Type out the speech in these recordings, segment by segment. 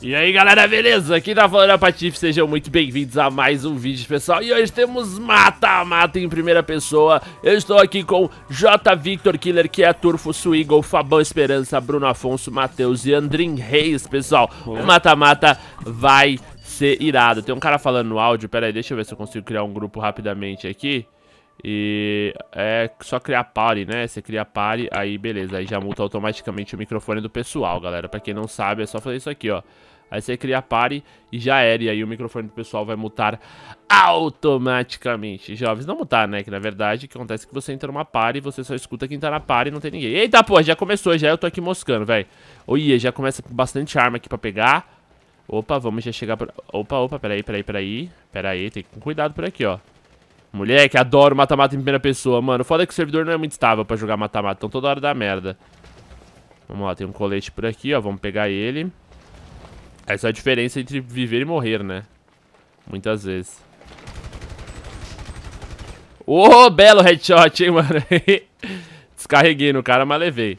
E aí galera, beleza? Aqui tá falando a é Patife, sejam muito bem-vindos a mais um vídeo pessoal E hoje temos mata-mata em primeira pessoa Eu estou aqui com J. Victor Killer, que é Turfo, Swiggle, Fabão Esperança, Bruno Afonso, Matheus e Andrin Reis, pessoal O mata-mata vai ser irado Tem um cara falando no áudio, pera aí, deixa eu ver se eu consigo criar um grupo rapidamente aqui e é só criar pare, né? Você cria pare, aí beleza, aí já multa automaticamente o microfone do pessoal, galera. Pra quem não sabe, é só fazer isso aqui, ó. Aí você cria pare e já era, e aí o microfone do pessoal vai mutar automaticamente. Jovens, não mutar, né? Que na verdade o que acontece é que você entra numa pare e você só escuta quem tá na pare e não tem ninguém. Eita, pô, já começou, já eu tô aqui moscando, velho. Olha, já começa com bastante arma aqui pra pegar. Opa, vamos já chegar por... Opa, opa, peraí, peraí, peraí. Peraí, tem que com cuidado por aqui, ó. Moleque, adoro mata-mata em primeira pessoa, mano. O foda é que o servidor não é muito estável pra jogar mata-mata, então toda hora dá merda. Vamos lá, tem um colete por aqui, ó. Vamos pegar ele. Essa é a diferença entre viver e morrer, né? Muitas vezes. Ô, oh, belo headshot, hein, mano. Descarreguei no cara, mas levei.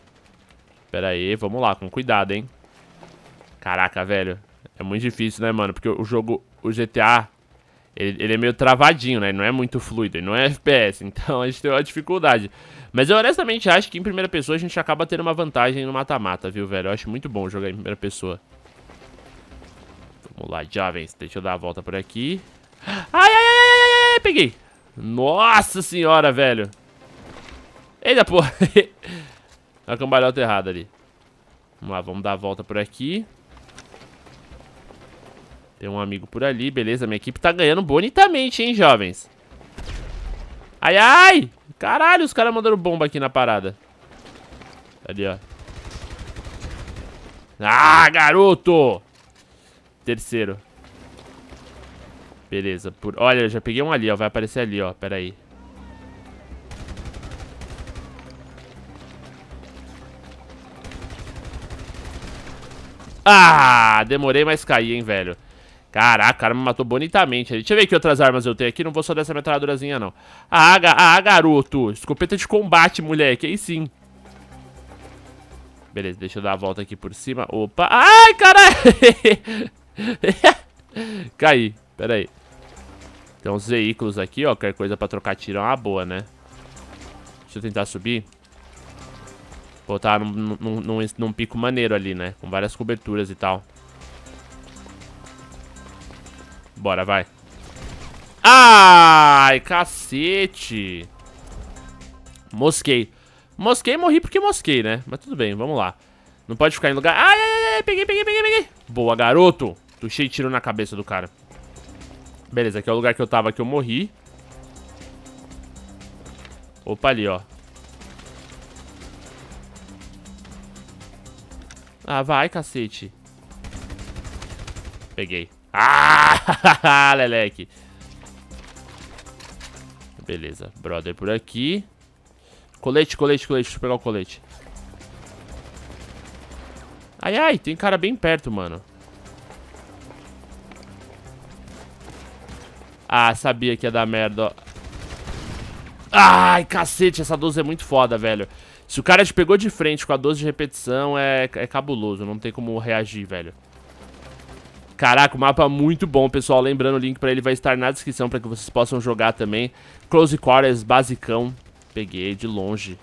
Pera aí, vamos lá, com cuidado, hein. Caraca, velho. É muito difícil, né, mano? Porque o jogo, o GTA, ele, ele, é meio travadinho, né? não é muito fluido, ele não é FPS, então a gente tem uma dificuldade. Mas eu honestamente acho que em primeira pessoa a gente acaba tendo uma vantagem no mata-mata, viu, velho? Eu acho muito bom jogar em primeira pessoa. Vamos lá, jovens. Deixa eu dar a volta por aqui. Ai, ai, ai, ai, ai, peguei. Nossa senhora, velho. Eita, porra. a cambalhota tá errada ali. Vamos lá, vamos dar a volta por aqui. Tem um amigo por ali, beleza. Minha equipe tá ganhando bonitamente, hein, jovens. Ai, ai! Caralho, os caras mandaram bomba aqui na parada. Ali, ó. Ah, garoto! Terceiro. Beleza. Por... Olha, eu já peguei um ali, ó. Vai aparecer ali, ó. Pera aí. Ah, demorei, mas caí, hein, velho. Caraca, a arma matou bonitamente ali. Deixa eu ver que outras armas eu tenho aqui. Não vou só dessa metralhadorazinha, não. Ah, ah, garoto. Escopeta de combate, moleque. Aí sim. Beleza, deixa eu dar a volta aqui por cima. Opa. Ai, caralho. Caí. Pera aí. Tem uns veículos aqui, ó. Qualquer coisa pra trocar tiro é uma boa, né? Deixa eu tentar subir. Pô, tá num, num, num, num pico maneiro ali, né? Com várias coberturas e tal. Bora, vai. Ai, cacete. Mosquei. Mosquei, morri porque mosquei, né? Mas tudo bem, vamos lá. Não pode ficar em lugar... Ai, ai, ai, peguei, peguei, peguei, peguei. Boa, garoto. Tuxei tiro na cabeça do cara. Beleza, aqui é o lugar que eu tava que eu morri. Opa, ali, ó. Ah, vai, cacete. Peguei. Ah, Leleque. Beleza, brother por aqui. Colete, colete, colete. Deixa eu pegar o colete. Ai, ai, tem cara bem perto, mano. Ah, sabia que ia dar merda, ó. Ai, cacete, essa 12 é muito foda, velho. Se o cara te pegou de frente com a 12 de repetição, é, é cabuloso. Não tem como reagir, velho. Caraca, o mapa é muito bom, pessoal. Lembrando, o link pra ele vai estar na descrição pra que vocês possam jogar também. Close Quarters, basicão. Peguei de longe.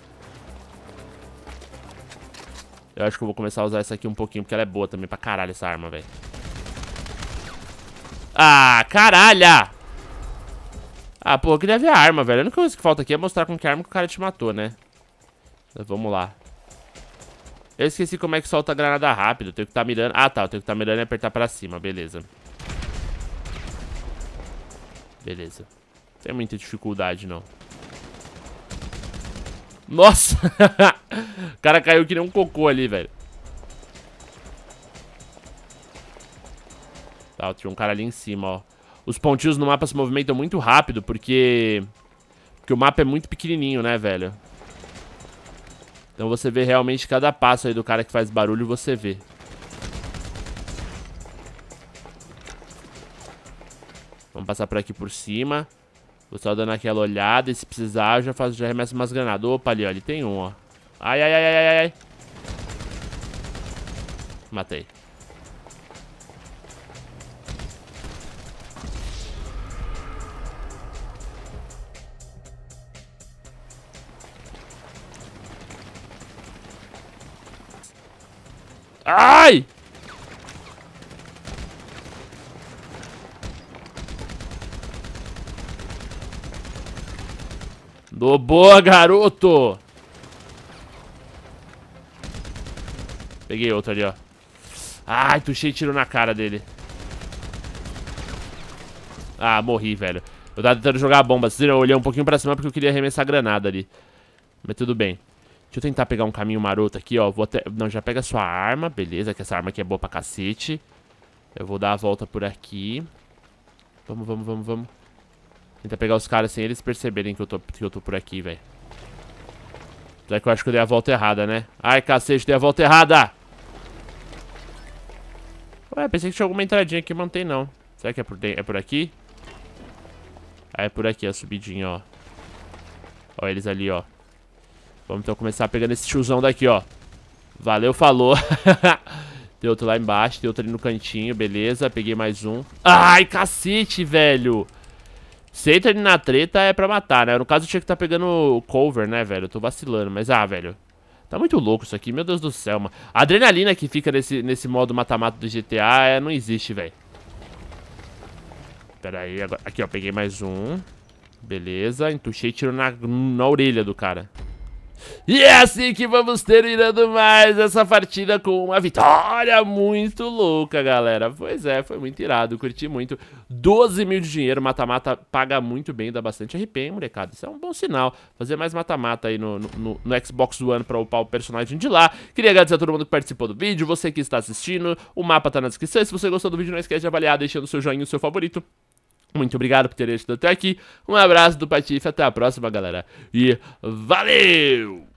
Eu acho que eu vou começar a usar essa aqui um pouquinho, porque ela é boa também pra caralho essa arma, velho. Ah, caralho! Ah, pô, eu queria ver a arma, velho. A única coisa que falta aqui é mostrar com que arma que o cara te matou, né? vamos lá. Eu esqueci como é que solta a granada rápido. Eu tenho que estar tá mirando. Ah, tá. Eu tenho que estar tá mirando e apertar pra cima. Beleza. Beleza. Não tem muita dificuldade, não. Nossa! o cara caiu que nem um cocô ali, velho. Tá, tinha um cara ali em cima, ó. Os pontinhos no mapa se movimentam muito rápido, porque... Porque o mapa é muito pequenininho, né, velho? Então você vê realmente cada passo aí do cara que faz barulho, você vê. Vamos passar por aqui por cima. Vou só dando aquela olhada e se precisar eu já, faço, já arremesso umas granadas. Opa, ali, ó, ali tem um, ó. Ai, ai, ai, ai, ai. Matei. Ai! Do boa, garoto! Peguei outro ali, ó. Ai, puxei tiro na cara dele. Ah, morri, velho. Eu tava tentando jogar a bomba. Vocês viram? Eu olhei um pouquinho pra cima porque eu queria arremessar a granada ali. Mas tudo bem. Deixa eu tentar pegar um caminho maroto aqui, ó. Vou até... Não, já pega a sua arma. Beleza, que essa arma aqui é boa pra cacete. Eu vou dar a volta por aqui. Vamos, vamos, vamos, vamos. Tentar pegar os caras sem eles perceberem que eu tô, que eu tô por aqui, velho. Será que eu acho que eu dei a volta errada, né? Ai, cacete, dei a volta errada! Ué, pensei que tinha alguma entradinha aqui, mantém não. Será que é por, é por aqui? Ah, é por aqui, a subidinha, ó. Ó, eles ali, ó. Vamos então começar pegando esse tiozão daqui, ó. Valeu, falou. tem outro lá embaixo, tem outro ali no cantinho, beleza. Peguei mais um. Ai, cacete, velho. Se entra ali na treta é pra matar, né? No caso eu tinha que estar tá pegando cover, né, velho? Eu tô vacilando, mas ah, velho. Tá muito louco isso aqui, meu Deus do céu, mano. A adrenalina que fica nesse, nesse modo mata-mata do GTA é, não existe, velho. Pera aí, agora... Aqui, ó, peguei mais um. Beleza, entuchei e tiro na, na orelha do cara. E é assim que vamos terminando mais essa partida com uma vitória muito louca, galera. Pois é, foi muito irado, curti muito. 12 mil de dinheiro, mata-mata paga muito bem, dá bastante RP, hein, molecada. Isso é um bom sinal. Fazer mais mata-mata aí no, no, no, Xbox One pra upar o personagem de lá. Queria agradecer a todo mundo que participou do vídeo, você que está assistindo. O mapa tá na descrição. Se você gostou do vídeo, não esquece de avaliar, deixando o seu joinha e o seu favorito. Muito obrigado por ter assistido até aqui. Um abraço do Patife, até a próxima, galera. E valeu!